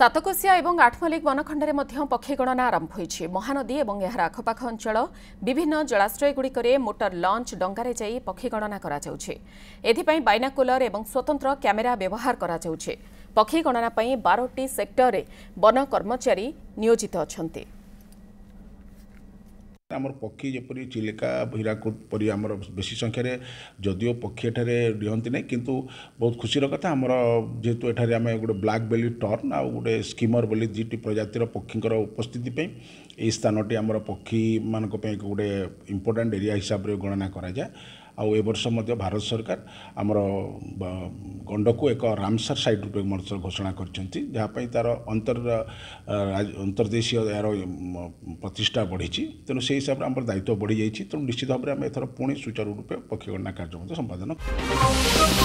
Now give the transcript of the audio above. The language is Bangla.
সাতকোশিয়া এবং আঠমল্লিক বনখণ্ডে পক্ষী গণনা আরম্ভ হয়েছে মহানদী এবং এর আখপাখ অঞ্চল বিভিন্ন জলাশয়গুড়ি মোটর লঞ্চ ডঙ্গারে যাই পক্ষী গণনা করা যাচ্ছে এথিপাই বাইনাকুলর এবং স্বতন্ত্র ক্যামেরা ব্যবহার করা যাচ্ছে পক্ষী গণনা বারোটি সেক্টরে বন কর্মচারী নিয়োজিত অনেক ଆମର ପକ୍ଷୀ ଯେପରି ଚିଲିକା ହୀରାକୁଦ ପରି ଆମର ବେଶୀ ସଂଖ୍ୟାରେ ଯଦିଓ ପକ୍ଷୀ ଏଠାରେ ରୁହନ୍ତି ନାହିଁ କିନ୍ତୁ ବହୁତ ଖୁସିର କଥା ଆମର ଯେହେତୁ ଏଠାରେ ଆମେ ଗୋଟେ ବ୍ଲାକ୍ ବେଲି ଟର୍ନ ଆଉ ଗୋଟେ ସ୍କିମର ବୋଲି ଦୁଇଟି ପ୍ରଜାତିର ପକ୍ଷୀଙ୍କର ଉପସ୍ଥିତି ପାଇଁ ଏହି ସ୍ଥାନଟି ଆମର ପକ୍ଷୀମାନଙ୍କ ପାଇଁ ଗୋଟେ ଇମ୍ପୋର୍ଟାଣ୍ଟ ଏରିଆ ହିସାବରେ ଗଣନା କରାଯାଏ वर्ष मध्य सरकार आमर गण्डकु एक रामसर रूपे रूप घोषणा गरिन्छ जहाँप्रै तार अन्तर अन्तर्देशीय प्रतिष्ठा बढिचि तेणु सही हिसाबले आम दायित्व बढिजाइछ तुनि रूपे पक्षगणना पक्षीगणना संपादन सम्पादन